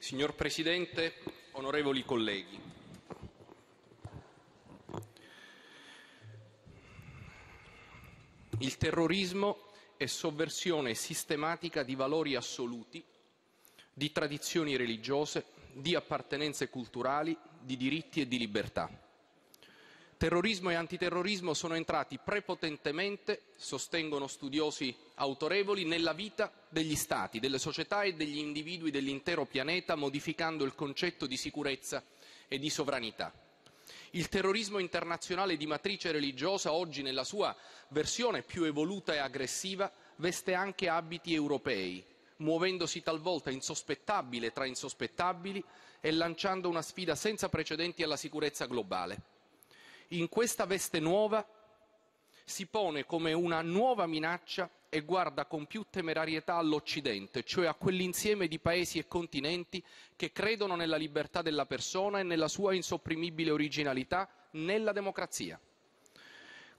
Signor Presidente, onorevoli colleghi, il terrorismo è sovversione sistematica di valori assoluti, di tradizioni religiose, di appartenenze culturali, di diritti e di libertà. Terrorismo e antiterrorismo sono entrati prepotentemente, sostengono studiosi autorevoli, nella vita degli Stati, delle società e degli individui dell'intero pianeta, modificando il concetto di sicurezza e di sovranità. Il terrorismo internazionale di matrice religiosa, oggi nella sua versione più evoluta e aggressiva, veste anche abiti europei, muovendosi talvolta insospettabile tra insospettabili e lanciando una sfida senza precedenti alla sicurezza globale in questa veste nuova si pone come una nuova minaccia e guarda con più temerarietà all'Occidente, cioè a quell'insieme di paesi e continenti che credono nella libertà della persona e nella sua insopprimibile originalità, nella democrazia.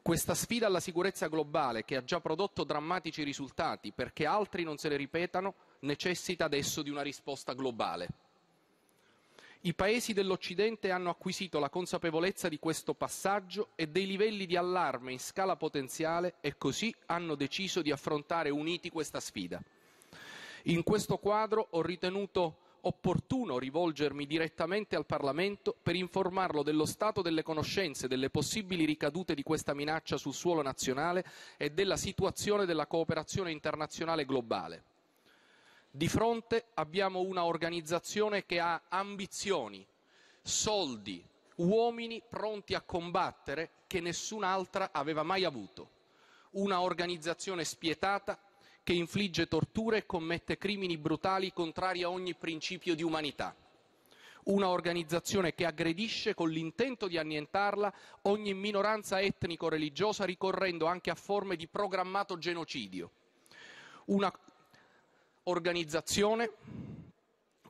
Questa sfida alla sicurezza globale, che ha già prodotto drammatici risultati perché altri non se le ripetano, necessita adesso di una risposta globale. I paesi dell'Occidente hanno acquisito la consapevolezza di questo passaggio e dei livelli di allarme in scala potenziale e così hanno deciso di affrontare uniti questa sfida. In questo quadro ho ritenuto opportuno rivolgermi direttamente al Parlamento per informarlo dello stato delle conoscenze, delle possibili ricadute di questa minaccia sul suolo nazionale e della situazione della cooperazione internazionale globale. Di fronte abbiamo una organizzazione che ha ambizioni, soldi, uomini pronti a combattere che nessun'altra aveva mai avuto. Una organizzazione spietata che infligge torture e commette crimini brutali contrari a ogni principio di umanità. Una organizzazione che aggredisce con l'intento di annientarla ogni minoranza etnico-religiosa ricorrendo anche a forme di programmato genocidio. Una organizzazione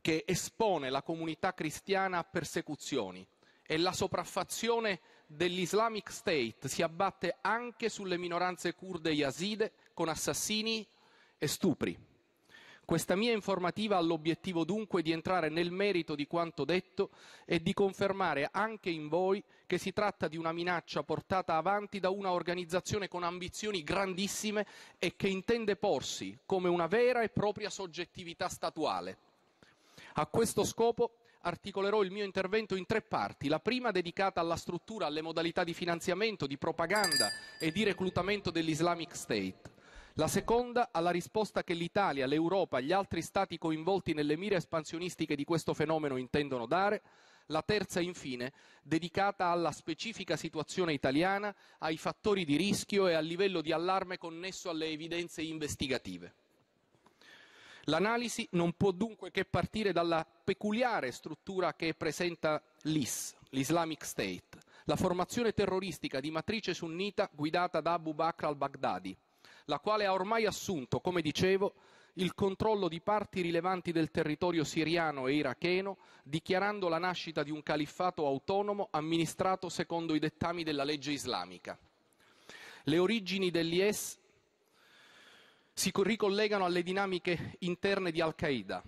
che espone la comunità cristiana a persecuzioni e la sopraffazione dell'Islamic State si abbatte anche sulle minoranze kurde yazide con assassini e stupri. Questa mia informativa ha l'obiettivo dunque di entrare nel merito di quanto detto e di confermare anche in voi che si tratta di una minaccia portata avanti da una organizzazione con ambizioni grandissime e che intende porsi come una vera e propria soggettività statuale. A questo scopo articolerò il mio intervento in tre parti. La prima dedicata alla struttura, alle modalità di finanziamento, di propaganda e di reclutamento dell'Islamic State. La seconda alla risposta che l'Italia, l'Europa, gli altri stati coinvolti nelle mire espansionistiche di questo fenomeno intendono dare, la terza infine dedicata alla specifica situazione italiana, ai fattori di rischio e al livello di allarme connesso alle evidenze investigative. L'analisi non può dunque che partire dalla peculiare struttura che presenta l'IS, l'Islamic State, la formazione terroristica di matrice sunnita guidata da Abu Bakr al-Baghdadi, la quale ha ormai assunto, come dicevo, il controllo di parti rilevanti del territorio siriano e iracheno, dichiarando la nascita di un califfato autonomo amministrato secondo i dettami della legge islamica. Le origini dell'IS si ricollegano alle dinamiche interne di Al-Qaeda,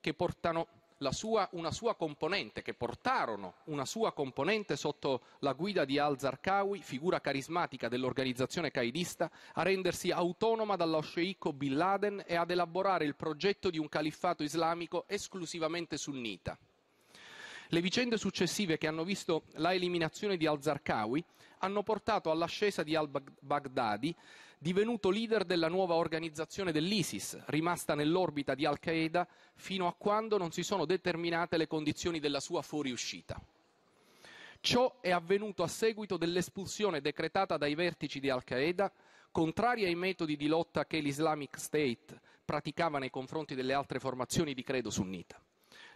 che portano sua, una sua componente, che portarono una sua componente sotto la guida di al-Zarqawi, figura carismatica dell'organizzazione qaidista, a rendersi autonoma dallo sceicco Bin Laden e ad elaborare il progetto di un califfato islamico esclusivamente sunnita. Le vicende successive che hanno visto la eliminazione di al-Zarqawi hanno portato all'ascesa di al-Baghdadi divenuto leader della nuova organizzazione dell'ISIS, rimasta nell'orbita di Al-Qaeda fino a quando non si sono determinate le condizioni della sua fuoriuscita. Ciò è avvenuto a seguito dell'espulsione decretata dai vertici di Al-Qaeda, contraria ai metodi di lotta che l'Islamic State praticava nei confronti delle altre formazioni di credo sunnita.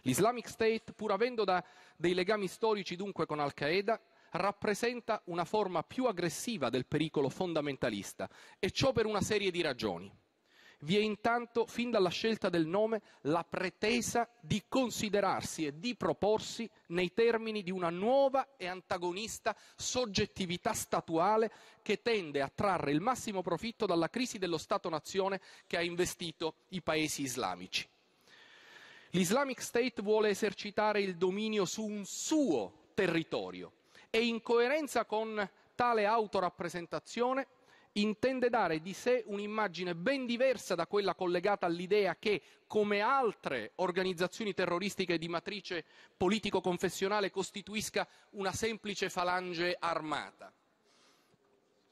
L'Islamic State, pur avendo dei legami storici dunque con Al-Qaeda, rappresenta una forma più aggressiva del pericolo fondamentalista, e ciò per una serie di ragioni. Vi è intanto, fin dalla scelta del nome, la pretesa di considerarsi e di proporsi nei termini di una nuova e antagonista soggettività statuale che tende a trarre il massimo profitto dalla crisi dello Stato-nazione che ha investito i paesi islamici. L'Islamic State vuole esercitare il dominio su un suo territorio, e in coerenza con tale autorappresentazione intende dare di sé un'immagine ben diversa da quella collegata all'idea che, come altre organizzazioni terroristiche di matrice politico-confessionale, costituisca una semplice falange armata.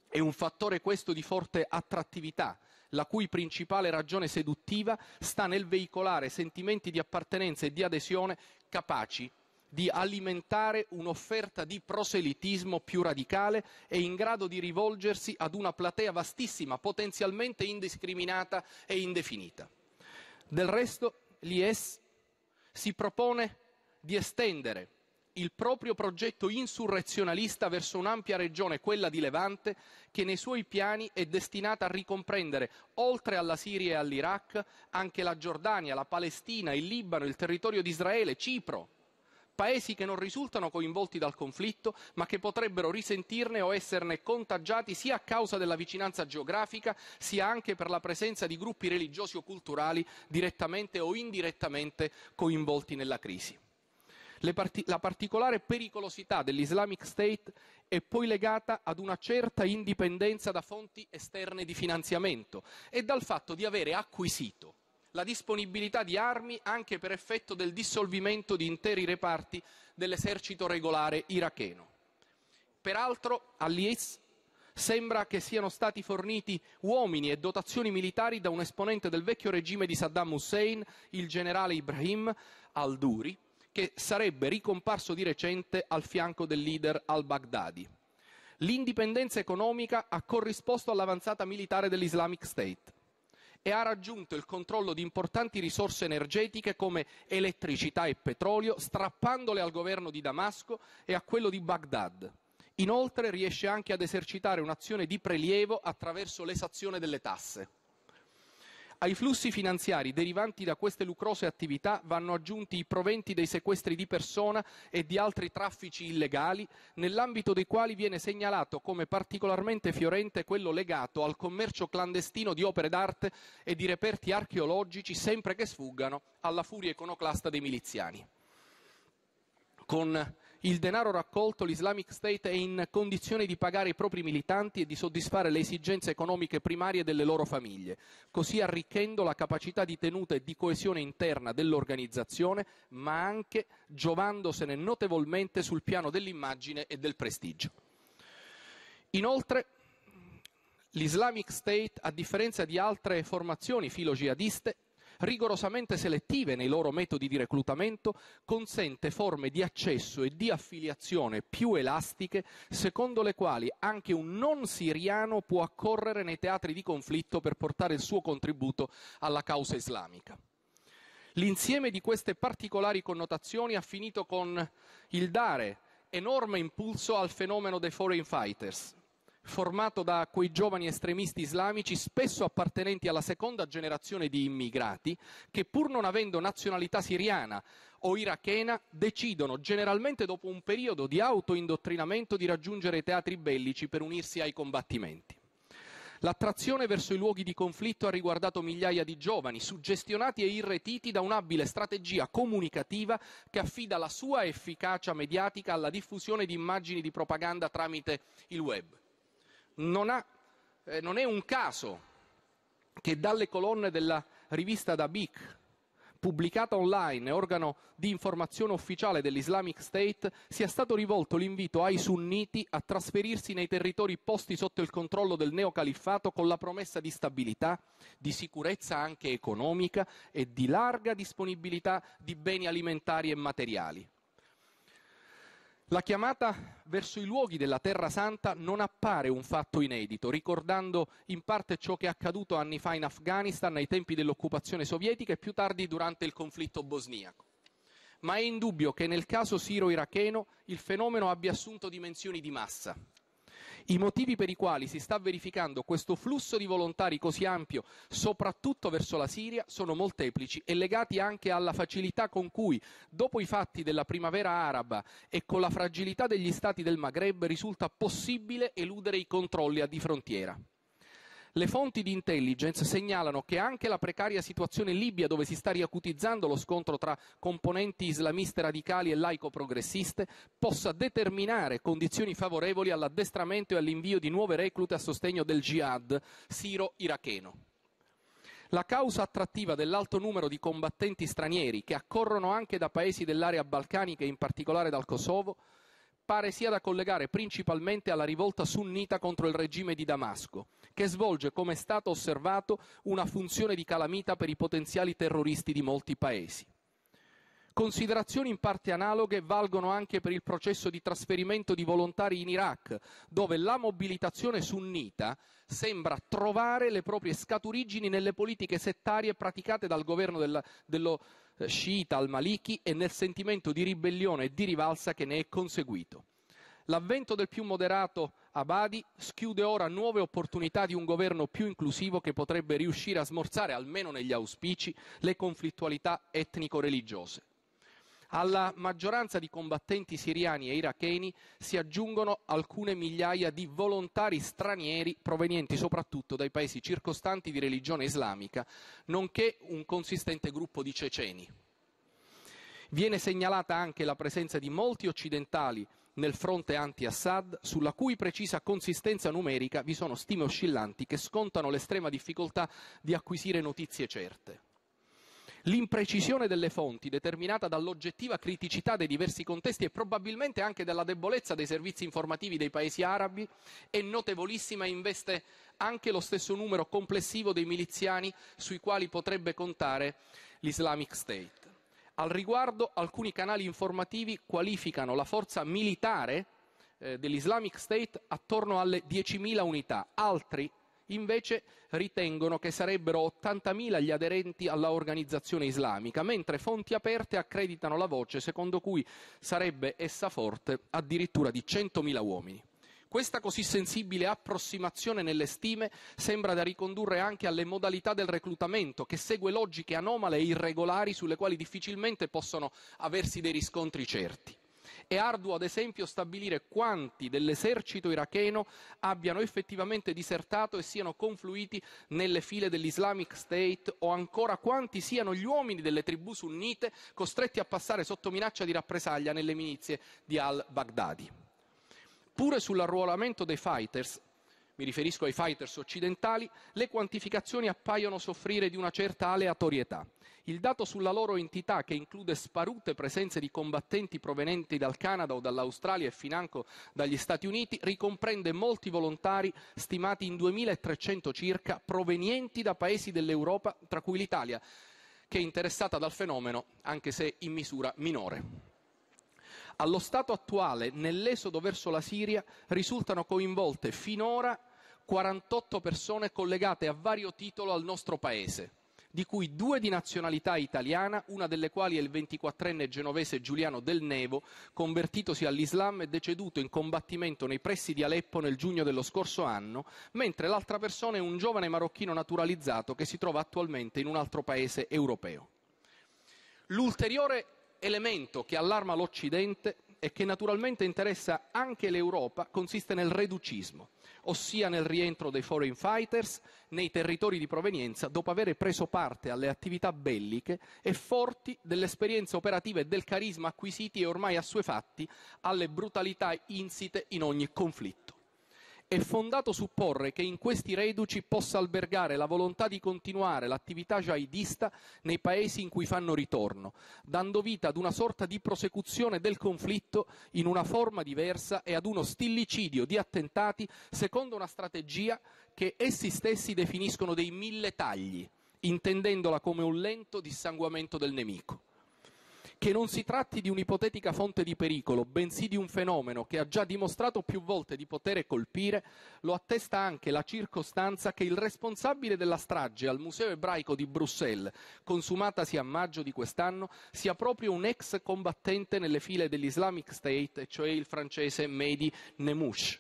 È un fattore questo di forte attrattività, la cui principale ragione seduttiva sta nel veicolare sentimenti di appartenenza e di adesione capaci di alimentare un'offerta di proselitismo più radicale e in grado di rivolgersi ad una platea vastissima, potenzialmente indiscriminata e indefinita. Del resto l'IS si propone di estendere il proprio progetto insurrezionalista verso un'ampia regione, quella di Levante, che nei suoi piani è destinata a ricomprendere, oltre alla Siria e all'Iraq, anche la Giordania, la Palestina, il Libano, il territorio di Israele, Cipro, Paesi che non risultano coinvolti dal conflitto, ma che potrebbero risentirne o esserne contagiati sia a causa della vicinanza geografica, sia anche per la presenza di gruppi religiosi o culturali direttamente o indirettamente coinvolti nella crisi. Parti la particolare pericolosità dell'Islamic State è poi legata ad una certa indipendenza da fonti esterne di finanziamento e dal fatto di avere acquisito la disponibilità di armi anche per effetto del dissolvimento di interi reparti dell'esercito regolare iracheno. Peraltro, all'IS sembra che siano stati forniti uomini e dotazioni militari da un esponente del vecchio regime di Saddam Hussein, il generale Ibrahim al-Duri, che sarebbe ricomparso di recente al fianco del leader al-Baghdadi. L'indipendenza economica ha corrisposto all'avanzata militare dell'Islamic State e ha raggiunto il controllo di importanti risorse energetiche come elettricità e petrolio, strappandole al governo di Damasco e a quello di Baghdad. Inoltre riesce anche ad esercitare un'azione di prelievo attraverso l'esazione delle tasse. Ai flussi finanziari derivanti da queste lucrose attività vanno aggiunti i proventi dei sequestri di persona e di altri traffici illegali, nell'ambito dei quali viene segnalato come particolarmente fiorente quello legato al commercio clandestino di opere d'arte e di reperti archeologici, sempre che sfuggano alla furia iconoclasta dei miliziani. Con il denaro raccolto l'Islamic State è in condizione di pagare i propri militanti e di soddisfare le esigenze economiche primarie delle loro famiglie, così arricchendo la capacità di tenuta e di coesione interna dell'organizzazione, ma anche giovandosene notevolmente sul piano dell'immagine e del prestigio. Inoltre, l'Islamic State, a differenza di altre formazioni filo-jihadiste, rigorosamente selettive nei loro metodi di reclutamento, consente forme di accesso e di affiliazione più elastiche, secondo le quali anche un non siriano può accorrere nei teatri di conflitto per portare il suo contributo alla causa islamica. L'insieme di queste particolari connotazioni ha finito con il dare enorme impulso al fenomeno dei foreign fighters, formato da quei giovani estremisti islamici spesso appartenenti alla seconda generazione di immigrati che pur non avendo nazionalità siriana o irachena decidono generalmente dopo un periodo di autoindottrinamento di raggiungere i teatri bellici per unirsi ai combattimenti. L'attrazione verso i luoghi di conflitto ha riguardato migliaia di giovani, suggestionati e irretiti da un'abile strategia comunicativa che affida la sua efficacia mediatica alla diffusione di immagini di propaganda tramite il web. Non, ha, eh, non è un caso che dalle colonne della rivista Dabiq, pubblicata online, organo di informazione ufficiale dell'Islamic State, sia stato rivolto l'invito ai sunniti a trasferirsi nei territori posti sotto il controllo del neocaliffato con la promessa di stabilità, di sicurezza anche economica e di larga disponibilità di beni alimentari e materiali. La chiamata verso i luoghi della Terra Santa non appare un fatto inedito, ricordando in parte ciò che è accaduto anni fa in Afghanistan ai tempi dell'occupazione sovietica e più tardi durante il conflitto bosniaco. Ma è indubbio che nel caso siro-iracheno il fenomeno abbia assunto dimensioni di massa, i motivi per i quali si sta verificando questo flusso di volontari così ampio, soprattutto verso la Siria, sono molteplici e legati anche alla facilità con cui, dopo i fatti della primavera araba e con la fragilità degli stati del Maghreb, risulta possibile eludere i controlli a di frontiera. Le fonti di intelligence segnalano che anche la precaria situazione in Libia, dove si sta riacutizzando lo scontro tra componenti islamiste radicali e laico-progressiste, possa determinare condizioni favorevoli all'addestramento e all'invio di nuove reclute a sostegno del jihad siro-iracheno. La causa attrattiva dell'alto numero di combattenti stranieri che accorrono anche da paesi dell'area balcanica e in particolare dal Kosovo pare sia da collegare principalmente alla rivolta sunnita contro il regime di Damasco, che svolge, come è stato osservato, una funzione di calamita per i potenziali terroristi di molti paesi. Considerazioni in parte analoghe valgono anche per il processo di trasferimento di volontari in Iraq, dove la mobilitazione sunnita sembra trovare le proprie scaturigini nelle politiche settarie praticate dal governo della, dello sciita al-Maliki e nel sentimento di ribellione e di rivalsa che ne è conseguito. L'avvento del più moderato Abadi schiude ora nuove opportunità di un governo più inclusivo che potrebbe riuscire a smorzare, almeno negli auspici, le conflittualità etnico-religiose. Alla maggioranza di combattenti siriani e iracheni si aggiungono alcune migliaia di volontari stranieri provenienti soprattutto dai paesi circostanti di religione islamica, nonché un consistente gruppo di ceceni. Viene segnalata anche la presenza di molti occidentali nel fronte anti-Assad, sulla cui precisa consistenza numerica vi sono stime oscillanti che scontano l'estrema difficoltà di acquisire notizie certe. L'imprecisione delle fonti, determinata dall'oggettiva criticità dei diversi contesti e probabilmente anche dalla debolezza dei servizi informativi dei paesi arabi, è notevolissima e investe anche lo stesso numero complessivo dei miliziani sui quali potrebbe contare l'Islamic State. Al riguardo, alcuni canali informativi qualificano la forza militare eh, dell'Islamic State attorno alle 10.000 unità, altri invece ritengono che sarebbero 80.000 gli aderenti all'organizzazione islamica, mentre fonti aperte accreditano la voce secondo cui sarebbe essa forte addirittura di 100.000 uomini. Questa così sensibile approssimazione nelle stime sembra da ricondurre anche alle modalità del reclutamento, che segue logiche anomale e irregolari sulle quali difficilmente possono aversi dei riscontri certi. È arduo, ad esempio, stabilire quanti dell'esercito iracheno abbiano effettivamente disertato e siano confluiti nelle file dell'Islamic State o ancora quanti siano gli uomini delle tribù sunnite costretti a passare sotto minaccia di rappresaglia nelle milizie di al-Baghdadi. Pure sull'arruolamento dei fighters mi riferisco ai fighters occidentali, le quantificazioni appaiono soffrire di una certa aleatorietà. Il dato sulla loro entità, che include sparute presenze di combattenti provenienti dal Canada o dall'Australia e financo dagli Stati Uniti, ricomprende molti volontari stimati in 2300 circa provenienti da paesi dell'Europa, tra cui l'Italia, che è interessata dal fenomeno, anche se in misura minore. Allo stato attuale, nell'esodo verso la Siria risultano coinvolte finora 48 persone collegate a vario titolo al nostro paese, di cui due di nazionalità italiana, una delle quali è il 24enne genovese Giuliano Del Nevo, convertitosi all'Islam e deceduto in combattimento nei pressi di Aleppo nel giugno dello scorso anno, mentre l'altra persona è un giovane marocchino naturalizzato che si trova attualmente in un altro paese europeo. L'ulteriore elemento che allarma l'Occidente e che naturalmente interessa anche l'Europa consiste nel reducismo, ossia nel rientro dei foreign fighters nei territori di provenienza dopo aver preso parte alle attività belliche e forti dell'esperienza operativa e del carisma acquisiti e ormai assuefatti alle brutalità insite in ogni conflitto. È fondato supporre che in questi reduci possa albergare la volontà di continuare l'attività jihadista nei paesi in cui fanno ritorno, dando vita ad una sorta di prosecuzione del conflitto in una forma diversa e ad uno stillicidio di attentati secondo una strategia che essi stessi definiscono dei mille tagli, intendendola come un lento dissanguamento del nemico che non si tratti di un'ipotetica fonte di pericolo, bensì di un fenomeno che ha già dimostrato più volte di poter colpire, lo attesta anche la circostanza che il responsabile della strage al Museo ebraico di Bruxelles, consumatasi a maggio di quest'anno, sia proprio un ex combattente nelle file dell'Islamic State, cioè il francese Mehdi Nemouche.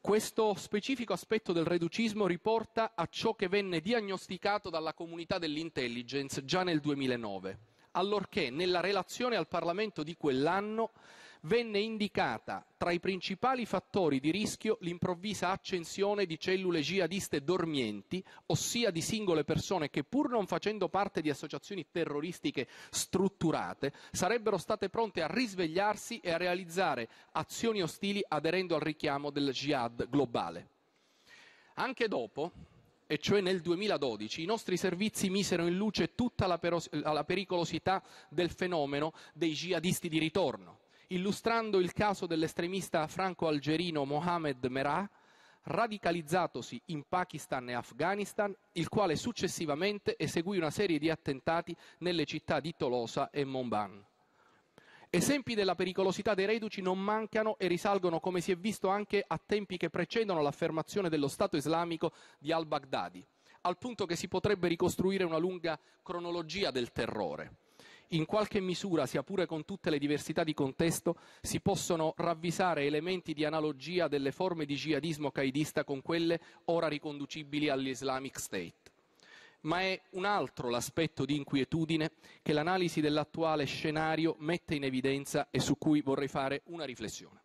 Questo specifico aspetto del reducismo riporta a ciò che venne diagnosticato dalla comunità dell'intelligence già nel 2009 allorché nella relazione al Parlamento di quell'anno venne indicata tra i principali fattori di rischio l'improvvisa accensione di cellule jihadiste dormienti, ossia di singole persone che pur non facendo parte di associazioni terroristiche strutturate, sarebbero state pronte a risvegliarsi e a realizzare azioni ostili aderendo al richiamo del jihad globale. Anche dopo, e cioè nel 2012, i nostri servizi misero in luce tutta la, peros- la pericolosità del fenomeno dei jihadisti di ritorno, illustrando il caso dell'estremista franco-algerino Mohamed Merah, radicalizzatosi in Pakistan e Afghanistan, il quale successivamente eseguì una serie di attentati nelle città di Tolosa e Montbani. Esempi della pericolosità dei reduci non mancano e risalgono, come si è visto, anche a tempi che precedono l'affermazione dello Stato islamico di al-Baghdadi, al punto che si potrebbe ricostruire una lunga cronologia del terrore. In qualche misura, sia pure con tutte le diversità di contesto, si possono ravvisare elementi di analogia delle forme di jihadismo qaidista con quelle ora riconducibili all'Islamic State ma è un altro l'aspetto di inquietudine che l'analisi dell'attuale scenario mette in evidenza e su cui vorrei fare una riflessione.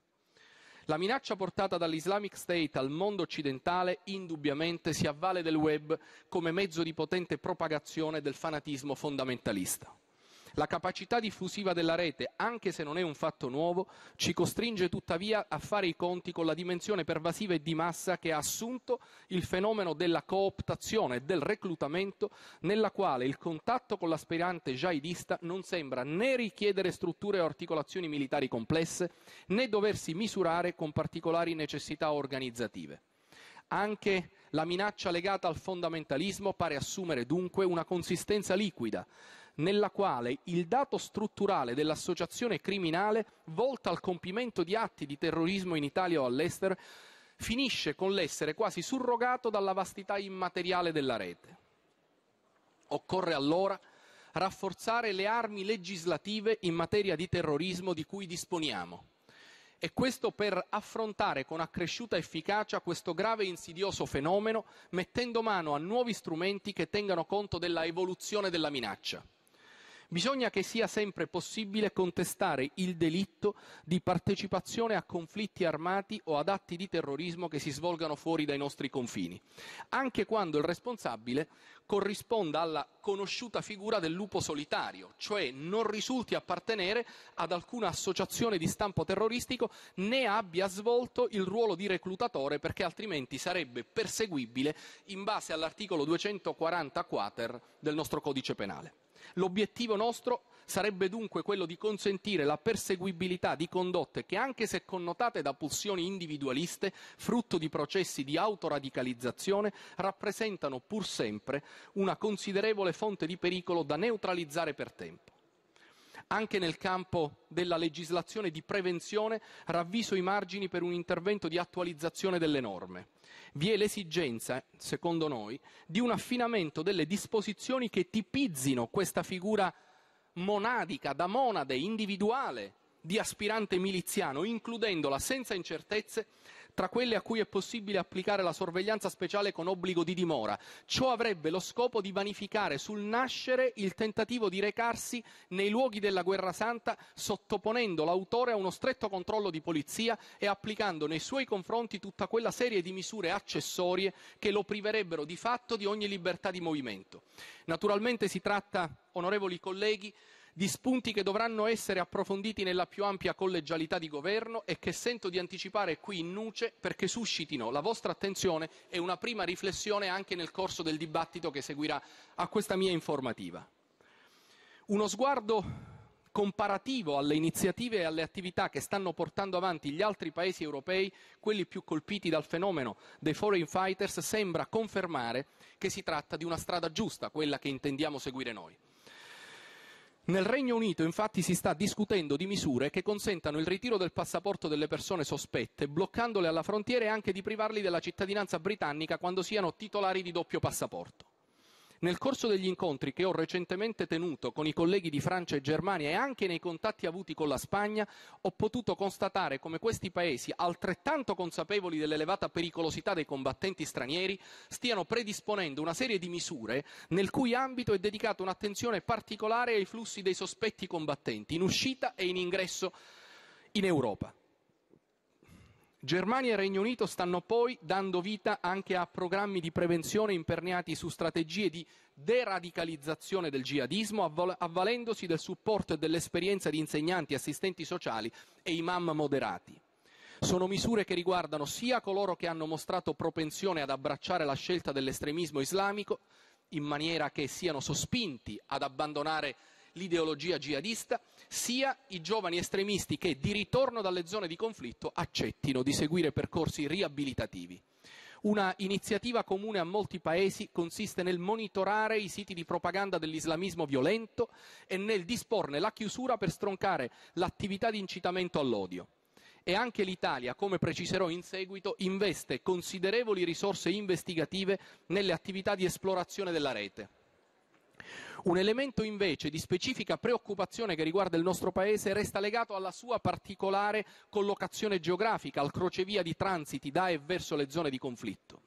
La minaccia portata dall'Islamic State al mondo occidentale indubbiamente si avvale del web come mezzo di potente propagazione del fanatismo fondamentalista. La capacità diffusiva della rete, anche se non è un fatto nuovo, ci costringe tuttavia a fare i conti con la dimensione pervasiva e di massa che ha assunto il fenomeno della cooptazione e del reclutamento, nella quale il contatto con l'aspirante jihadista non sembra né richiedere strutture o articolazioni militari complesse, né doversi misurare con particolari necessità organizzative. Anche la minaccia legata al fondamentalismo pare assumere dunque una consistenza liquida, nella quale il dato strutturale dell'associazione criminale volta al compimento di atti di terrorismo in Italia o all'estero finisce con l'essere quasi surrogato dalla vastità immateriale della rete. Occorre allora rafforzare le armi legislative in materia di terrorismo di cui disponiamo. E questo per affrontare con accresciuta efficacia questo grave e insidioso fenomeno, mettendo mano a nuovi strumenti che tengano conto della evoluzione della minaccia. Bisogna che sia sempre possibile contestare il delitto di partecipazione a conflitti armati o ad atti di terrorismo che si svolgano fuori dai nostri confini, anche quando il responsabile corrisponda alla conosciuta figura del lupo solitario, cioè non risulti appartenere ad alcuna associazione di stampo terroristico né abbia svolto il ruolo di reclutatore perché altrimenti sarebbe perseguibile in base all'articolo 240 quater del nostro codice penale. L'obiettivo nostro sarebbe dunque quello di consentire la perseguibilità di condotte che, anche se connotate da pulsioni individualiste, frutto di processi di autoradicalizzazione, rappresentano pur sempre una considerevole fonte di pericolo da neutralizzare per tempo. Anche nel campo della legislazione di prevenzione ravviso i margini per un intervento di attualizzazione delle norme. Vi è l'esigenza, secondo noi, di un affinamento delle disposizioni che tipizzino questa figura monadica, da monade, individuale, di aspirante miliziano, includendola senza incertezze tra quelle a cui è possibile applicare la sorveglianza speciale con obbligo di dimora. Ciò avrebbe lo scopo di vanificare sul nascere il tentativo di recarsi nei luoghi della guerra santa sottoponendo l'autore a uno stretto controllo di polizia e applicando nei suoi confronti tutta quella serie di misure accessorie che lo priverebbero di fatto di ogni libertà di movimento. Naturalmente si tratta, onorevoli colleghi, di spunti che dovranno essere approfonditi nella più ampia collegialità di governo e che sento di anticipare qui in nuce perché suscitino la vostra attenzione e una prima riflessione anche nel corso del dibattito che seguirà a questa mia informativa. Uno sguardo comparativo alle iniziative e alle attività che stanno portando avanti gli altri paesi europei, quelli più colpiti dal fenomeno dei foreign fighters, sembra confermare che si tratta di una strada giusta, quella che intendiamo seguire noi. Nel Regno Unito infatti si sta discutendo di misure che consentano il ritiro del passaporto delle persone sospette, bloccandole alla frontiera e anche di privarli della cittadinanza britannica quando siano titolari di doppio passaporto. Nel corso degli incontri che ho recentemente tenuto con i colleghi di Francia e Germania e anche nei contatti avuti con la Spagna, ho potuto constatare come questi paesi, altrettanto consapevoli dell'elevata pericolosità dei combattenti stranieri, stiano predisponendo una serie di misure nel cui ambito è dedicata un'attenzione particolare ai flussi dei sospetti combattenti in uscita e in ingresso in Europa. Germania e Regno Unito stanno poi dando vita anche a programmi di prevenzione imperniati su strategie di deradicalizzazione del jihadismo, avvalendosi del supporto e dell'esperienza di insegnanti, assistenti sociali e imam moderati. Sono misure che riguardano sia coloro che hanno mostrato propensione ad abbracciare la scelta dell'estremismo islamico, in maniera che siano sospinti ad abbandonare l'ideologia jihadista, sia i giovani estremisti che di ritorno dalle zone di conflitto accettino di seguire percorsi riabilitativi. Una iniziativa comune a molti paesi consiste nel monitorare i siti di propaganda dell'islamismo violento e nel disporne la chiusura per stroncare l'attività di incitamento all'odio. E anche l'Italia, come preciserò in seguito, investe considerevoli risorse investigative nelle attività di esplorazione della rete. Un elemento invece di specifica preoccupazione che riguarda il nostro Paese resta legato alla sua particolare collocazione geografica, al crocevia di transiti da e verso le zone di conflitto.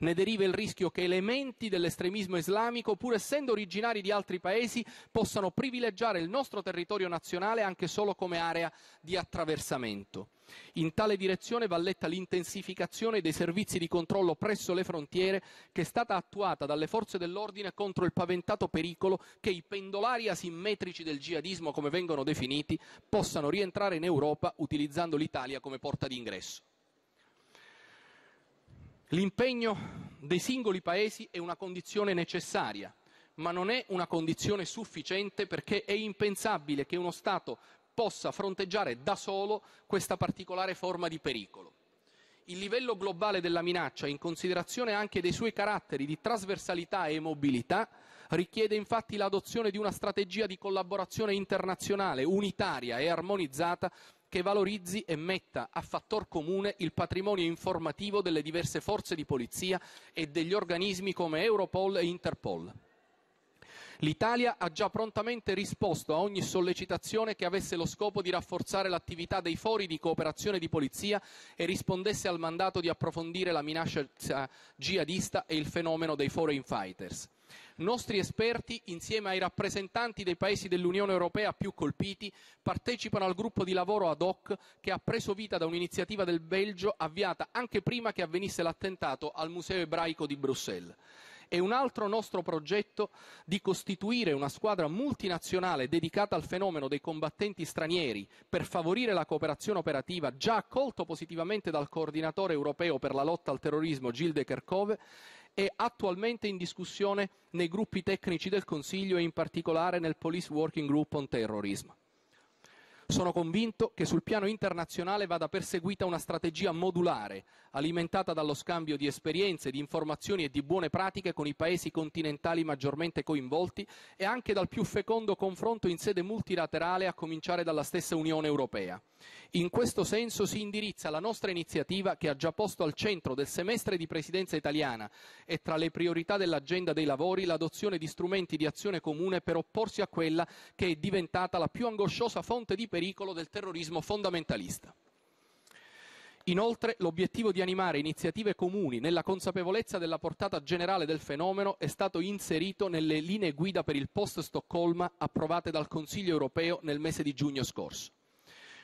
Ne deriva il rischio che elementi dell'estremismo islamico, pur essendo originari di altri paesi, possano privilegiare il nostro territorio nazionale anche solo come area di attraversamento. In tale direzione va letta l'intensificazione dei servizi di controllo presso le frontiere che è stata attuata dalle forze dell'ordine contro il paventato pericolo che i pendolari asimmetrici del jihadismo, come vengono definiti, possano rientrare in Europa utilizzando l'Italia come porta d'ingresso. L'impegno dei singoli Paesi è una condizione necessaria, ma non è una condizione sufficiente perché è impensabile che uno Stato possa fronteggiare da solo questa particolare forma di pericolo. Il livello globale della minaccia, in considerazione anche dei suoi caratteri di trasversalità e mobilità, richiede infatti l'adozione di una strategia di collaborazione internazionale unitaria e armonizzata che valorizzi e metta a fattor comune il patrimonio informativo delle diverse forze di polizia e degli organismi come Europol e Interpol. L'Italia ha già prontamente risposto a ogni sollecitazione che avesse lo scopo di rafforzare l'attività dei fori di cooperazione di polizia e rispondesse al mandato di approfondire la minaccia jihadista e il fenomeno dei foreign fighters nostri esperti, insieme ai rappresentanti dei Paesi dell'Unione europea più colpiti, partecipano al gruppo di lavoro ad hoc che ha preso vita da un'iniziativa del Belgio avviata anche prima che avvenisse l'attentato al Museo ebraico di Bruxelles e un altro nostro progetto di costituire una squadra multinazionale dedicata al fenomeno dei combattenti stranieri per favorire la cooperazione operativa già accolto positivamente dal coordinatore europeo per la lotta al terrorismo Gilles de Kerchove è attualmente in discussione nei gruppi tecnici del Consiglio e in particolare nel Police Working Group on Terrorism. Sono convinto che sul piano internazionale vada perseguita una strategia modulare, alimentata dallo scambio di esperienze, di informazioni e di buone pratiche con i paesi continentali maggiormente coinvolti e anche dal più fecondo confronto in sede multilaterale a cominciare dalla stessa Unione Europea. In questo senso si indirizza la nostra iniziativa che ha già posto al centro del semestre di presidenza italiana e tra le priorità dell'agenda dei lavori l'adozione di strumenti di azione comune per opporsi a quella che è diventata la più angosciosa fonte di pericolo pericolo del terrorismo fondamentalista. Inoltre, l'obiettivo di animare iniziative comuni nella consapevolezza della portata generale del fenomeno è stato inserito nelle linee guida per il post-Stoccolma approvate dal Consiglio europeo nel mese di giugno scorso.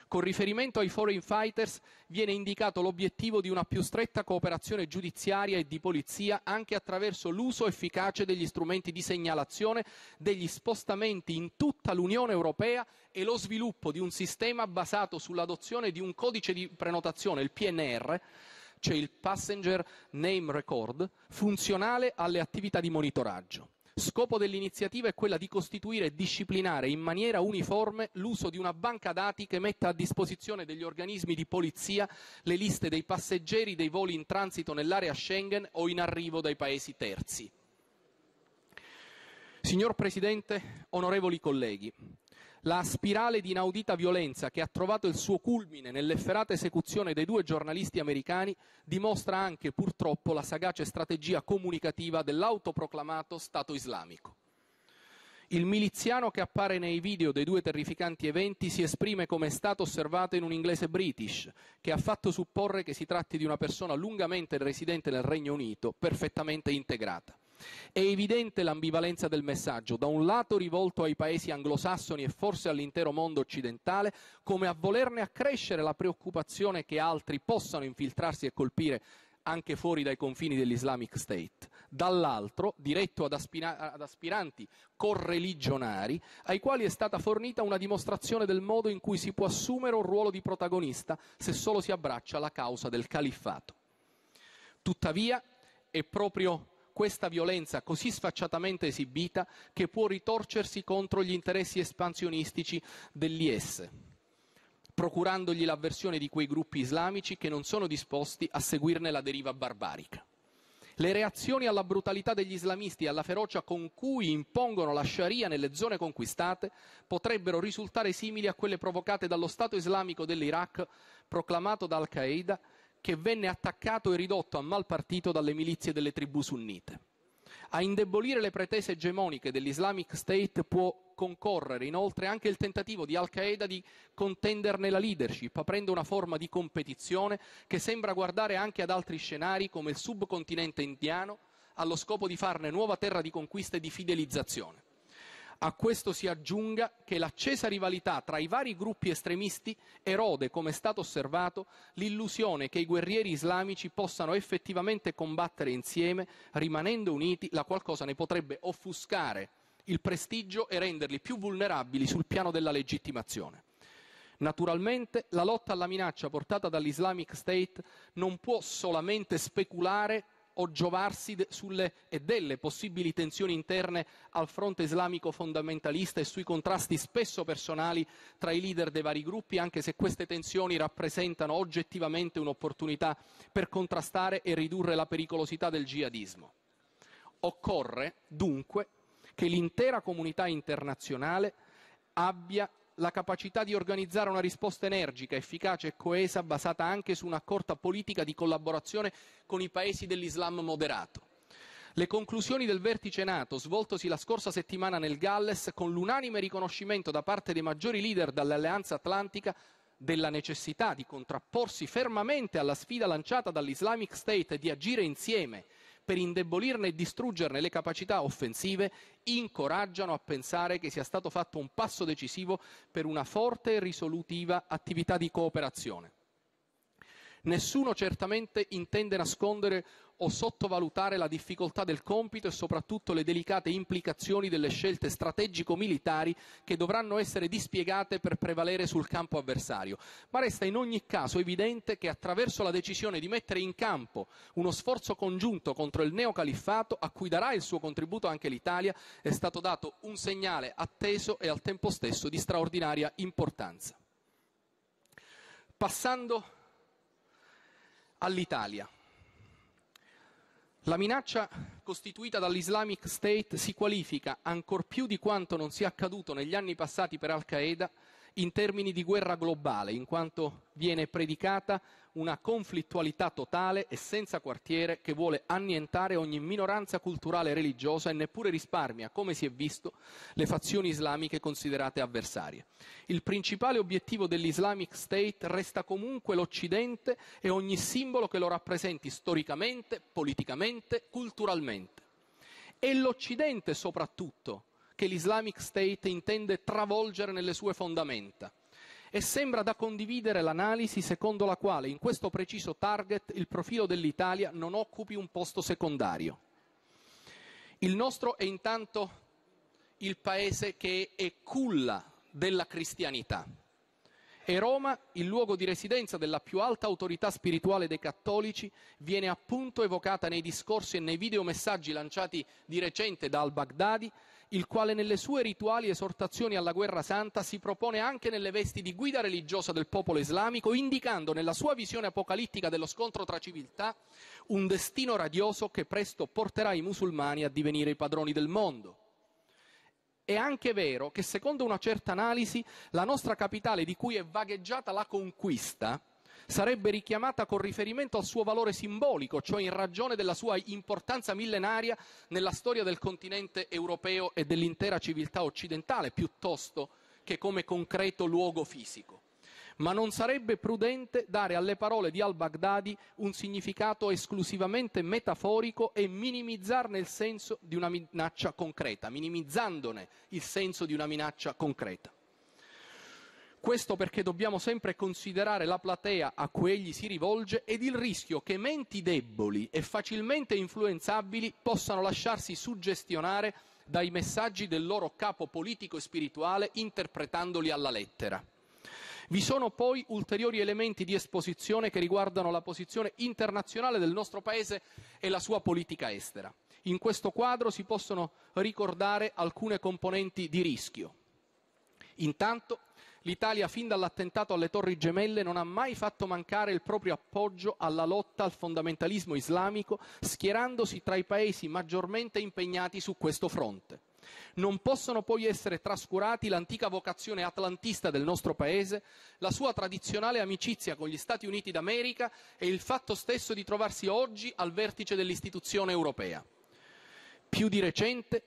Con riferimento ai foreign fighters viene indicato l'obiettivo di una più stretta cooperazione giudiziaria e di polizia anche attraverso l'uso efficace degli strumenti di segnalazione degli spostamenti in tutta l'Unione Europea e lo sviluppo di un sistema basato sull'adozione di un codice di prenotazione, il PNR, cioè il Passenger Name Record, funzionale alle attività di monitoraggio. Scopo dell'iniziativa è quella di costituire e disciplinare in maniera uniforme l'uso di una banca dati che metta a disposizione degli organismi di polizia le liste dei passeggeri dei voli in transito nell'area Schengen o in arrivo dai paesi terzi. Signor Presidente, onorevoli colleghi, la spirale di inaudita violenza che ha trovato il suo culmine nell'efferata esecuzione dei due giornalisti americani dimostra anche purtroppo la sagace strategia comunicativa dell'autoproclamato Stato islamico. Il miliziano che appare nei video dei due terrificanti eventi si esprime come è stato osservato in un inglese british, che ha fatto supporre che si tratti di una persona lungamente residente nel Regno Unito, perfettamente integrata. È evidente l'ambivalenza del messaggio, da un lato rivolto ai paesi anglosassoni e forse all'intero mondo occidentale, come a volerne accrescere la preoccupazione che altri possano infiltrarsi e colpire anche fuori dai confini dell'Islamic State, dall'altro diretto ad, aspira- ad, aspiranti correligionari ai quali è stata fornita una dimostrazione del modo in cui si può assumere un ruolo di protagonista se solo si abbraccia la causa del califfato. Tuttavia è proprio questa violenza così sfacciatamente esibita che può ritorcersi contro gli interessi espansionistici dell'IS, procurandogli l'avversione di quei gruppi islamici che non sono disposti a seguirne la deriva barbarica. Le reazioni alla brutalità degli islamisti e alla ferocia con cui impongono la Sharia nelle zone conquistate potrebbero risultare simili a quelle provocate dallo Stato islamico dell'Iraq proclamato da Al-Qaeda che venne attaccato e ridotto a mal partito dalle milizie delle tribù sunnite. A indebolire le pretese egemoniche dell'Islamic State può concorrere inoltre anche il tentativo di Al-Qaeda di contenderne la leadership, aprendo una forma di competizione che sembra guardare anche ad altri scenari come il subcontinente indiano, allo scopo di farne nuova terra di conquista e di fidelizzazione. A questo si aggiunga che l'accesa rivalità tra i vari gruppi estremisti erode, come è stato osservato, l'illusione che i guerrieri islamici possano effettivamente combattere insieme, rimanendo uniti, la qualcosa ne potrebbe offuscare il prestigio e renderli più vulnerabili sul piano della legittimazione. Naturalmente la lotta alla minaccia portata dall'Islamic State non può solamente speculare o giovarsi sulle e delle possibili tensioni interne al fronte islamico fondamentalista e sui contrasti spesso personali tra i leader dei vari gruppi, anche se queste tensioni rappresentano oggettivamente un'opportunità per contrastare e ridurre la pericolosità del jihadismo. Occorre, dunque, che l'intera comunità internazionale abbia la capacità di organizzare una risposta energica, efficace e coesa basata anche su un'accorta politica di collaborazione con i paesi dell'Islam moderato. Le conclusioni del vertice NATO, svoltosi la scorsa settimana nel Galles, con l'unanime riconoscimento da parte dei maggiori leader dell'Alleanza Atlantica della necessità di contrapporsi fermamente alla sfida lanciata dall'Islamic State e di agire insieme per indebolirne e distruggerne le capacità offensive, incoraggiano a pensare che sia stato fatto un passo decisivo per una forte e risolutiva attività di cooperazione. Nessuno certamente intende nascondere o sottovalutare la difficoltà del compito e soprattutto le delicate implicazioni delle scelte strategico-militari che dovranno essere dispiegate per prevalere sul campo avversario, ma resta in ogni caso evidente che attraverso la decisione di mettere in campo uno sforzo congiunto contro il neocaliffato, a cui darà il suo contributo anche l'Italia, è stato dato un segnale atteso e al tempo stesso di straordinaria importanza. Passando all'Italia. La minaccia costituita dall'Islamic State si qualifica, ancor più di quanto non sia accaduto negli anni passati per Al Qaeda, in termini di guerra globale, in quanto viene predicata una conflittualità totale e senza quartiere che vuole annientare ogni minoranza culturale e religiosa e neppure risparmia, come si è visto, le fazioni islamiche considerate avversarie. Il principale obiettivo dell'Islamic State resta comunque l'Occidente e ogni simbolo che lo rappresenti storicamente, politicamente, culturalmente. E l'Occidente soprattutto che l'Islamic State intende travolgere nelle sue fondamenta e sembra da condividere l'analisi secondo la quale in questo preciso target il profilo dell'Italia non occupi un posto secondario. Il nostro è intanto il paese che è culla della cristianità e Roma, il luogo di residenza della più alta autorità spirituale dei cattolici, viene appunto evocata nei discorsi e nei videomessaggi lanciati di recente da al-Baghdadi il quale nelle sue rituali esortazioni alla guerra santa si propone anche nelle vesti di guida religiosa del popolo islamico, indicando nella sua visione apocalittica dello scontro tra civiltà un destino radioso che presto porterà i musulmani a divenire i padroni del mondo. È anche vero che secondo una certa analisi la nostra capitale di cui è vagheggiata la conquista, sarebbe richiamata con riferimento al suo valore simbolico, cioè in ragione della sua importanza millenaria nella storia del continente europeo e dell'intera civiltà occidentale, piuttosto che come concreto luogo fisico. Ma non sarebbe prudente dare alle parole di al-Baghdadi un significato esclusivamente metaforico e minimizzarne il senso di una minaccia concreta, minimizzandone il senso di una minaccia concreta. Questo perché dobbiamo sempre considerare la platea a cui egli si rivolge ed il rischio che menti deboli e facilmente influenzabili possano lasciarsi suggestionare dai messaggi del loro capo politico e spirituale interpretandoli alla lettera. Vi sono poi ulteriori elementi di esposizione che riguardano la posizione internazionale del nostro Paese e la sua politica estera. In questo quadro si possono ricordare alcune componenti di rischio. Intanto, l'Italia fin dall'attentato alle Torri Gemelle non ha mai fatto mancare il proprio appoggio alla lotta al fondamentalismo islamico, schierandosi tra i paesi maggiormente impegnati su questo fronte. Non possono poi essere trascurati l'antica vocazione atlantista del nostro Paese, la sua tradizionale amicizia con gli Stati Uniti d'America e il fatto stesso di trovarsi oggi al vertice dell'istituzione europea. Più di recente,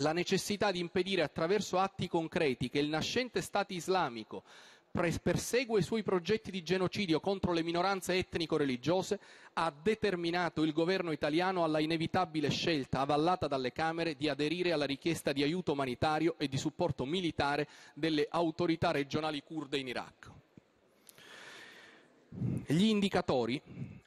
la necessità di impedire attraverso atti concreti che il nascente Stato islamico persegue i suoi progetti di genocidio contro le minoranze etnico-religiose ha determinato il governo italiano alla inevitabile scelta, avallata dalle Camere, di aderire alla richiesta di aiuto umanitario e di supporto militare delle autorità regionali kurde in Iraq. Gli indicatori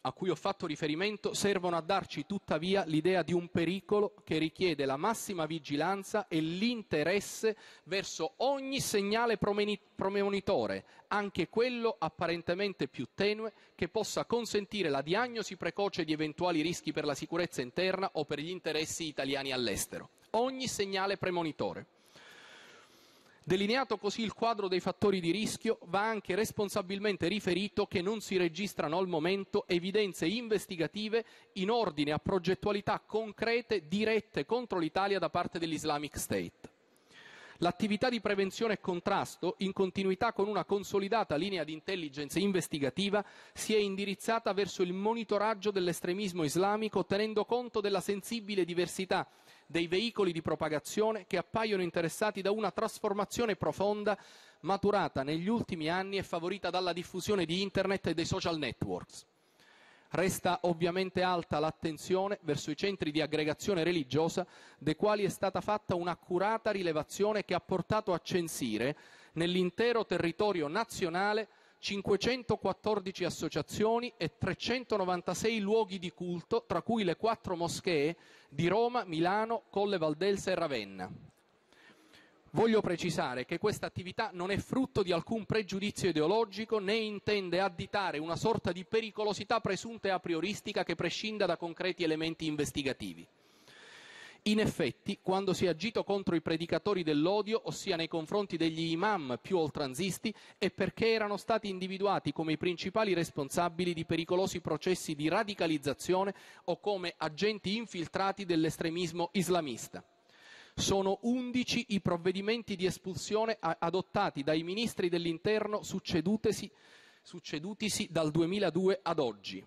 a cui ho fatto riferimento servono a darci tuttavia l'idea di un pericolo che richiede la massima vigilanza e l'interesse verso ogni segnale promonitore, anche quello apparentemente più tenue, che possa consentire la diagnosi precoce di eventuali rischi per la sicurezza interna o per gli interessi italiani all'estero. Ogni segnale premonitore. Delineato così il quadro dei fattori di rischio, va anche responsabilmente riferito che non si registrano al momento evidenze investigative in ordine a progettualità concrete dirette contro l'Italia da parte dell'Islamic State. L'attività di prevenzione e contrasto, in continuità con una consolidata linea di intelligence investigativa, si è indirizzata verso il monitoraggio dell'estremismo islamico tenendo conto della sensibile diversità dei veicoli di propagazione che appaiono interessati da una trasformazione profonda maturata negli ultimi anni e favorita dalla diffusione di Internet e dei social networks. Resta ovviamente alta l'attenzione verso i centri di aggregazione religiosa, dei quali è stata fatta un'accurata rilevazione che ha portato a censire nell'intero territorio nazionale 514 associazioni e 396 luoghi di culto, tra cui le quattro moschee di Roma, Milano, Colle Valdelsa e Ravenna. Voglio precisare che questa attività non è frutto di alcun pregiudizio ideologico né intende additare una sorta di pericolosità presunta e aprioristica che prescinda da concreti elementi investigativi. In effetti, quando si è agito contro i predicatori dell'odio, ossia nei confronti degli imam più oltranzisti, è perché erano stati individuati come i principali responsabili di pericolosi processi di radicalizzazione o come agenti infiltrati dell'estremismo islamista. Sono 11 i provvedimenti di espulsione adottati dai ministri dell'interno succedutisi dal 2002 ad oggi.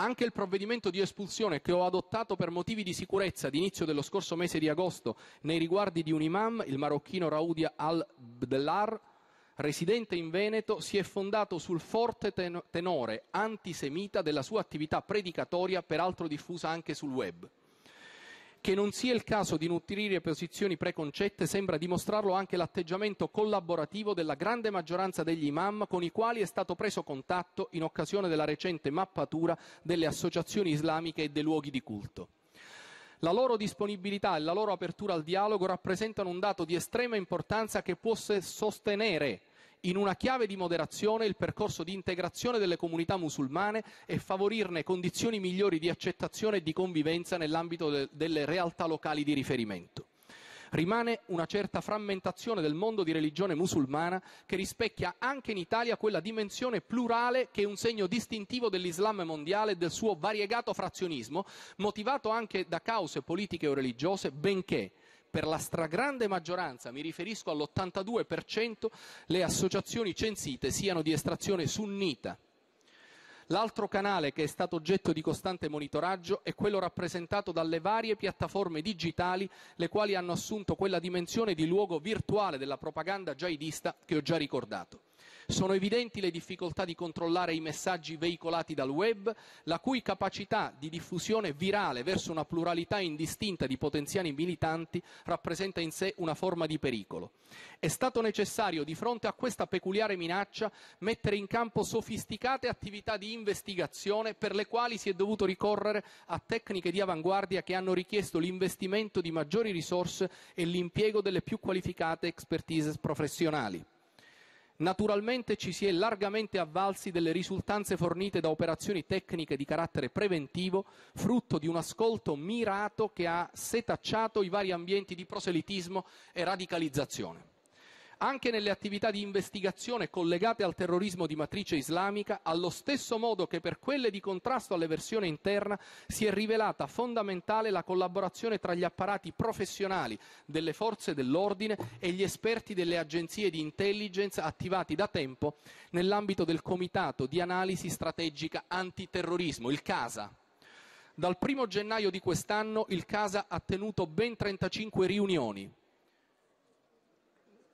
Anche il provvedimento di espulsione che ho adottato per motivi di sicurezza d'inizio dello scorso mese di agosto nei riguardi di un imam, il marocchino Raudi al-Bdellar, residente in Veneto, si è fondato sul forte tenore antisemita della sua attività predicatoria, peraltro diffusa anche sul web. Che non sia il caso di nutrire posizioni preconcette sembra dimostrarlo anche l'atteggiamento collaborativo della grande maggioranza degli imam con i quali è stato preso contatto in occasione della recente mappatura delle associazioni islamiche e dei luoghi di culto. La loro disponibilità e la loro apertura al dialogo rappresentano un dato di estrema importanza che può sostenere in una chiave di moderazione il percorso di integrazione delle comunità musulmane e favorirne condizioni migliori di accettazione e di convivenza nell'ambito de- delle realtà locali di riferimento. Rimane una certa frammentazione del mondo di religione musulmana che rispecchia anche in Italia quella dimensione plurale che è un segno distintivo dell'Islam mondiale e del suo variegato frazionismo, motivato anche da cause politiche o religiose, benché per la stragrande maggioranza, mi riferisco all'82%, le associazioni censite siano di estrazione sunnita. L'altro canale che è stato oggetto di costante monitoraggio è quello rappresentato dalle varie piattaforme digitali, le quali hanno assunto quella dimensione di luogo virtuale della propaganda jihadista che ho già ricordato. Sono evidenti le difficoltà di controllare i messaggi veicolati dal web, la cui capacità di diffusione virale verso una pluralità indistinta di potenziali militanti rappresenta in sé una forma di pericolo. È stato necessario, di fronte a questa peculiare minaccia, mettere in campo sofisticate attività di investigazione per le quali si è dovuto ricorrere a tecniche di avanguardia che hanno richiesto l'investimento di maggiori risorse e l'impiego delle più qualificate expertise professionali. Naturalmente ci si è largamente avvalsi delle risultanze fornite da operazioni tecniche di carattere preventivo, frutto di un ascolto mirato che ha setacciato i vari ambienti di proselitismo e radicalizzazione anche nelle attività di investigazione collegate al terrorismo di matrice islamica, allo stesso modo che per quelle di contrasto all'eversione interna si è rivelata fondamentale la collaborazione tra gli apparati professionali delle forze dell'ordine e gli esperti delle agenzie di intelligence attivati da tempo nell'ambito del Comitato di Analisi Strategica Antiterrorismo, il CASA. Dal 1 gennaio di quest'anno il CASA ha tenuto ben 35 riunioni,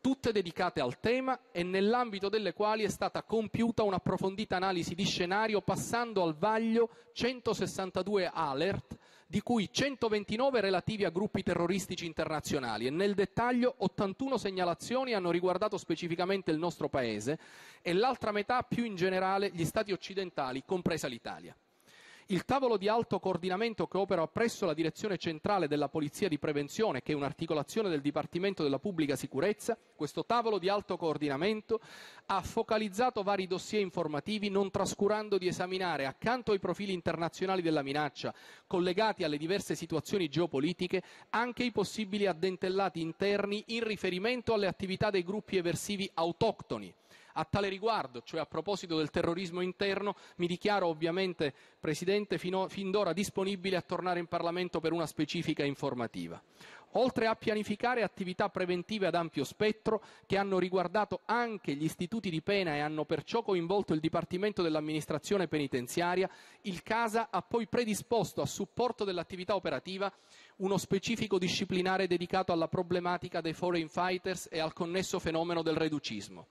tutte dedicate al tema e nell'ambito delle quali è stata compiuta un'approfondita analisi di scenario passando al vaglio 162 alert, di cui 129 relativi a gruppi terroristici internazionali e nel dettaglio 81 segnalazioni hanno riguardato specificamente il nostro Paese e l'altra metà più in generale gli Stati occidentali, compresa l'Italia. Il tavolo di alto coordinamento che opera presso la Direzione Centrale della Polizia di Prevenzione, che è un'articolazione del Dipartimento della Pubblica Sicurezza, questo tavolo di alto coordinamento ha focalizzato vari dossier informativi non trascurando di esaminare, accanto ai profili internazionali della minaccia, collegati alle diverse situazioni geopolitiche, anche i possibili addentellati interni in riferimento alle attività dei gruppi eversivi autoctoni a tale riguardo, cioè a proposito del terrorismo interno, mi dichiaro ovviamente, Presidente, fino, fin d'ora disponibile a tornare in Parlamento per una specifica informativa. Oltre a pianificare attività preventive ad ampio spettro, che hanno riguardato anche gli istituti di pena e hanno perciò coinvolto il Dipartimento dell'Amministrazione Penitenziaria, il CASA ha poi predisposto a supporto dell'attività operativa uno specifico disciplinare dedicato alla problematica dei foreign fighters e al connesso fenomeno del reducismo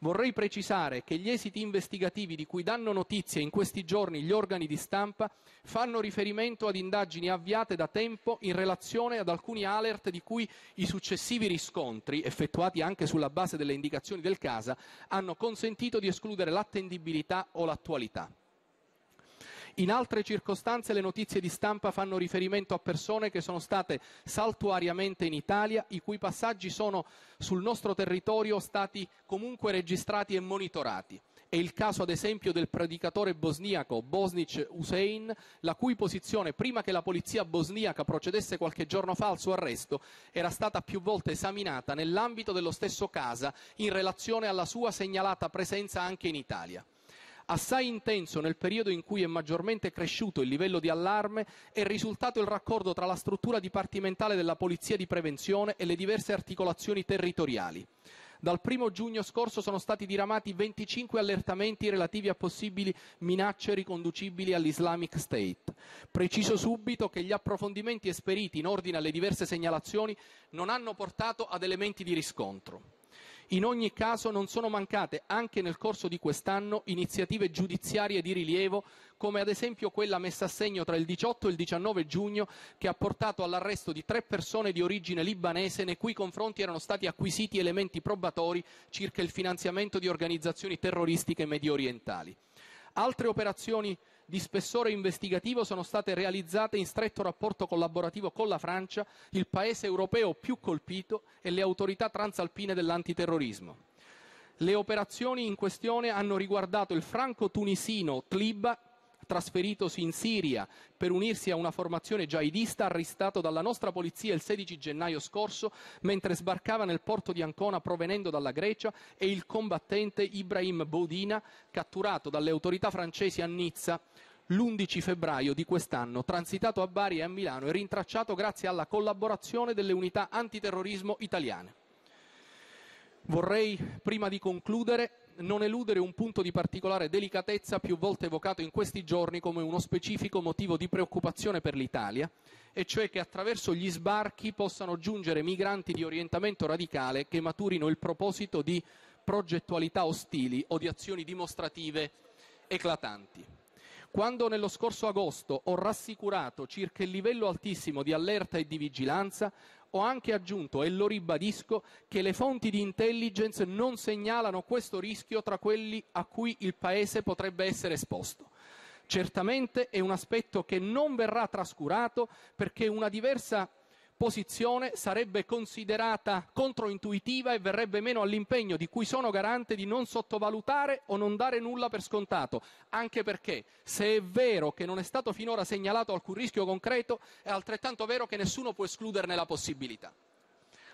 vorrei precisare che gli esiti investigativi di cui danno notizia in questi giorni gli organi di stampa fanno riferimento ad indagini avviate da tempo in relazione ad alcuni alert di cui i successivi riscontri, effettuati anche sulla base delle indicazioni del CASA, hanno consentito di escludere l'attendibilità o l'attualità. In altre circostanze le notizie di stampa fanno riferimento a persone che sono state saltuariamente in Italia, i cui passaggi sono sul nostro territorio stati comunque registrati e monitorati. È il caso ad esempio del predicatore bosniaco Bosnic Hussein, la cui posizione prima che la polizia bosniaca procedesse qualche giorno fa al suo arresto era stata più volte esaminata nell'ambito dello stesso Casa in relazione alla sua segnalata presenza anche in Italia. Assai intenso nel periodo in cui è maggiormente cresciuto il livello di allarme è risultato il raccordo tra la struttura dipartimentale della Polizia di Prevenzione e le diverse articolazioni territoriali. Dal 1 giugno scorso sono stati diramati 25 allertamenti relativi a possibili minacce riconducibili all'Islamic State. Preciso subito che gli approfondimenti esperiti in ordine alle diverse segnalazioni non hanno portato ad elementi di riscontro. In ogni caso non sono mancate, anche nel corso di quest'anno, iniziative giudiziarie di rilievo, come ad esempio quella messa a segno tra il 18 e il 19 giugno, che ha portato all'arresto di tre persone di origine libanese nei cui confronti erano stati acquisiti elementi probatori circa il finanziamento di organizzazioni terroristiche mediorientali. Altre operazioni di spessore investigativo sono state realizzate in stretto rapporto collaborativo con la Francia, il paese europeo più colpito, e le autorità transalpine dell'antiterrorismo. Le operazioni in questione hanno riguardato il franco tunisino Tliba, trasferitosi in Siria per unirsi a una formazione jihadista arrestato dalla nostra polizia il 16 gennaio scorso mentre sbarcava nel porto di Ancona provenendo dalla Grecia e il combattente Ibrahim Boudina catturato dalle autorità francesi a Nizza l'11 febbraio di quest'anno, transitato a Bari e a Milano e rintracciato grazie alla collaborazione delle unità antiterrorismo italiane. Vorrei, prima di concludere, non eludere un punto di particolare delicatezza più volte evocato in questi giorni come uno specifico motivo di preoccupazione per l'Italia, e cioè che attraverso gli sbarchi possano giungere migranti di orientamento radicale che maturino il proposito di progettualità ostili o di azioni dimostrative eclatanti. Quando nello scorso agosto ho rassicurato circa il livello altissimo di allerta e di vigilanza, ho anche aggiunto, e lo ribadisco, che le fonti di intelligence non segnalano questo rischio tra quelli a cui il Paese potrebbe essere esposto. Certamente è un aspetto che non verrà trascurato perché una diversa posizione sarebbe considerata controintuitiva e verrebbe meno all'impegno di cui sono garante di non sottovalutare o non dare nulla per scontato, anche perché se è vero che non è stato finora segnalato alcun rischio concreto, è altrettanto vero che nessuno può escluderne la possibilità.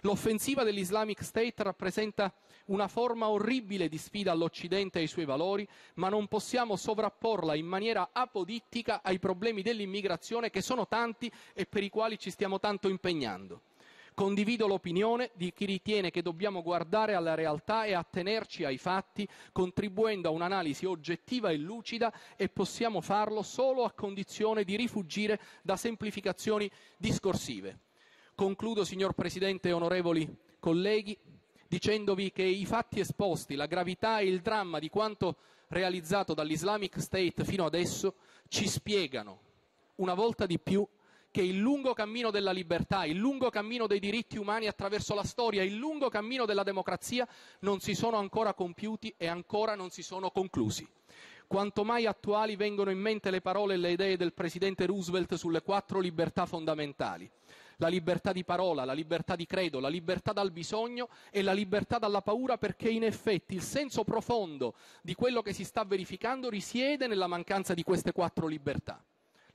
L'offensiva dell'Islamic State rappresenta una forma orribile di sfida all'Occidente e ai suoi valori, ma non possiamo sovrapporla in maniera apodittica ai problemi dell'immigrazione che sono tanti e per i quali ci stiamo tanto impegnando. Condivido l'opinione di chi ritiene che dobbiamo guardare alla realtà e attenerci ai fatti, contribuendo a un'analisi oggettiva e lucida e possiamo farlo solo a condizione di rifugire da semplificazioni discorsive. Concludo, signor Presidente e onorevoli colleghi, dicendovi che i fatti esposti, la gravità e il dramma di quanto realizzato dall'Islamic State fino adesso ci spiegano, una volta di più, che il lungo cammino della libertà, il lungo cammino dei diritti umani attraverso la storia, il lungo cammino della democrazia non si sono ancora compiuti e ancora non si sono conclusi. Quanto mai attuali vengono in mente le parole e le idee del Presidente Roosevelt sulle quattro libertà fondamentali la libertà di parola, la libertà di credo, la libertà dal bisogno e la libertà dalla paura perché in effetti il senso profondo di quello che si sta verificando risiede nella mancanza di queste quattro libertà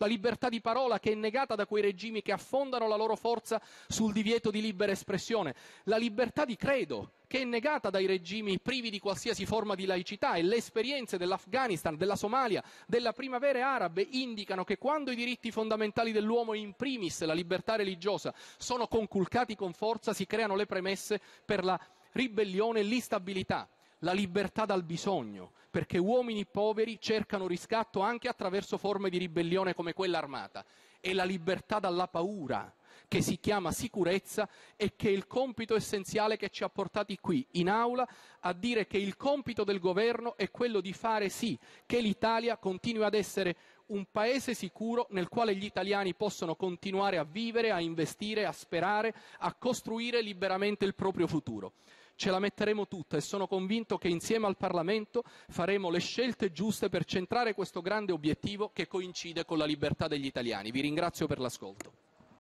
la libertà di parola che è negata da quei regimi che affondano la loro forza sul divieto di libera espressione, la libertà di credo che è negata dai regimi privi di qualsiasi forma di laicità e le esperienze dell'Afghanistan, della Somalia, della primavera arabe indicano che quando i diritti fondamentali dell'uomo, in primis la libertà religiosa, sono conculcati con forza si creano le premesse per la ribellione e l'instabilità, la libertà dal bisogno, perché uomini poveri cercano riscatto anche attraverso forme di ribellione come quella armata. E la libertà dalla paura che si chiama sicurezza e che è il compito essenziale che ci ha portati qui in aula a dire che il compito del governo è quello di fare sì che l'Italia continui ad essere un paese sicuro nel quale gli italiani possono continuare a vivere, a investire, a sperare, a costruire liberamente il proprio futuro ce la metteremo tutta e sono convinto che insieme al Parlamento faremo le scelte giuste per centrare questo grande obiettivo che coincide con la libertà degli italiani. Vi ringrazio per l'ascolto.